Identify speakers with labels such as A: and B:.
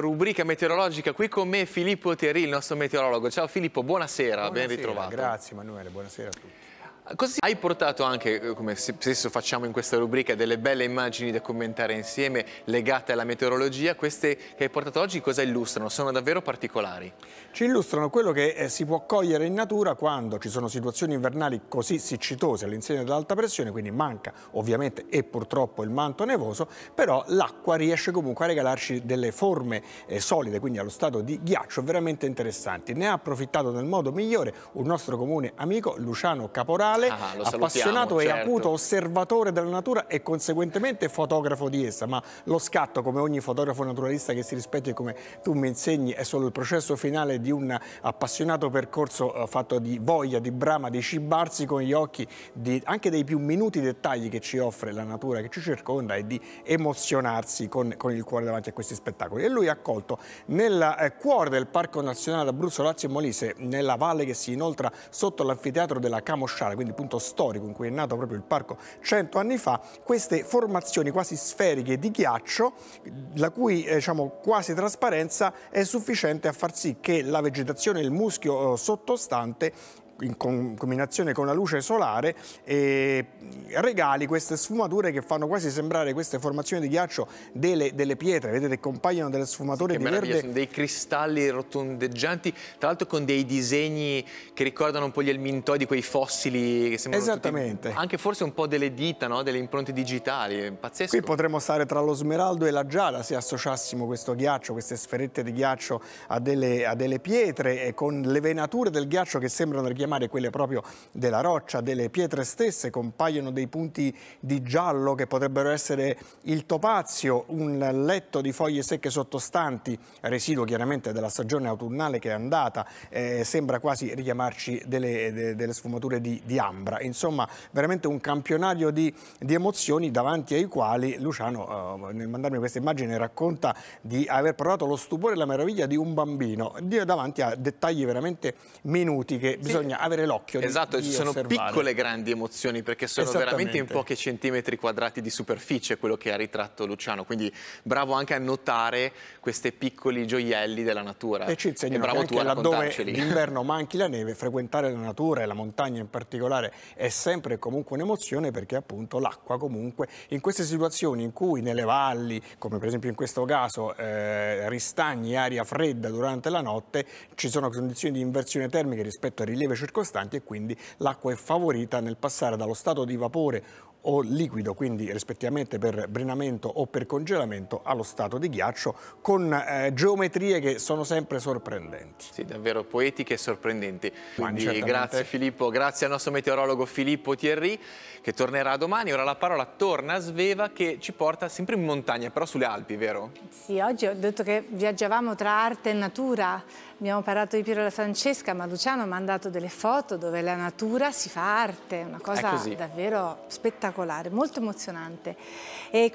A: rubrica meteorologica qui con me Filippo Terri, il nostro meteorologo. Ciao Filippo, buonasera, buonasera ben ritrovato. Grazie
B: Emanuele, buonasera a tutti.
A: Così hai portato anche, eh, come spesso facciamo in questa rubrica, delle belle immagini da commentare insieme legate alla meteorologia. Queste che hai portato oggi cosa illustrano? Sono davvero particolari.
B: Ci illustrano quello che eh, si può cogliere in natura quando ci sono situazioni invernali così siccitose all'insegna dell'alta pressione, quindi manca ovviamente e purtroppo il manto nevoso, però l'acqua riesce comunque a regalarci delle forme eh, solide, quindi allo stato di ghiaccio, veramente interessanti. Ne ha approfittato nel modo migliore un nostro comune amico Luciano Caporale naturale, ah, appassionato certo. e acuto osservatore della natura e conseguentemente fotografo di essa, ma lo scatto come ogni fotografo naturalista che si rispetti e come tu mi insegni è solo il processo finale di un appassionato percorso eh, fatto di voglia, di brama, di cibarsi con gli occhi, di, anche dei più minuti dettagli che ci offre la natura che ci circonda e di emozionarsi con, con il cuore davanti a questi spettacoli. E lui ha accolto nel eh, cuore del Parco Nazionale d'Abruzzo, Lazio e Molise, nella valle che si inoltra sotto l'anfiteatro della Camosciale, quindi quindi punto storico in cui è nato proprio il parco 100 anni fa, queste formazioni quasi sferiche di ghiaccio, la cui eh, diciamo, quasi trasparenza è sufficiente a far sì che la vegetazione e il muschio eh, sottostante in combinazione con la luce solare e regali queste sfumature che fanno quasi sembrare queste formazioni di ghiaccio delle, delle pietre, vedete compaiono delle sfumature sì, di verde. Sono
A: dei cristalli rotondeggianti, tra l'altro con dei disegni che ricordano un po' gli elmintoi quei fossili che sembrano Esattamente. Tutti, anche forse un po' delle dita, no? delle impronte digitali, pazzesco. Qui
B: potremmo stare tra lo smeraldo e la giada se associassimo questo ghiaccio, queste sferette di ghiaccio a delle, a delle pietre con le venature del ghiaccio che sembrano del chiamare quelle proprio della roccia, delle pietre stesse, compaiono dei punti di giallo che potrebbero essere il topazio, un letto di foglie secche sottostanti, residuo chiaramente della stagione autunnale che è andata, eh, sembra quasi richiamarci delle, de, delle sfumature di, di, ambra. Insomma, veramente un campionario di, di emozioni davanti ai quali Luciano, eh, nel mandarmi questa immagine, racconta di aver provato lo stupore e la meraviglia di un bambino davanti a dettagli veramente minuti che sì. bisogna bisogna avere l'occhio. Esatto, di, ci di sono osservare. piccole
A: grandi emozioni perché sono veramente in pochi centimetri quadrati di superficie quello che ha ritratto Luciano, quindi bravo anche a notare questi piccoli gioielli della natura. E ci insegnano e bravo che anche laddove l'inverno
B: manchi la neve, frequentare la natura e la montagna in particolare è sempre comunque un'emozione perché appunto l'acqua comunque in queste situazioni in cui nelle valli, come per esempio in questo caso, eh, ristagni aria fredda durante la notte, ci sono condizioni di inversione termica rispetto al rilievo circostanti e quindi l'acqua è favorita nel passare dallo stato di vapore o liquido, quindi rispettivamente per brinamento o per congelamento allo stato di ghiaccio, con eh, geometrie che sono sempre sorprendenti.
A: Sì, davvero poetiche e sorprendenti. Quindi, grazie Filippo, grazie al nostro meteorologo Filippo Thierry che tornerà domani. Ora la parola torna a Sveva che ci porta sempre in montagna, però sulle Alpi, vero? Sì, oggi ho detto che viaggiavamo tra arte e natura. Abbiamo parlato di Piero la Francesca, ma Luciano ha mandato delle foto dove la natura si fa arte, una cosa davvero spettacolare spettacolare, molto emozionante. E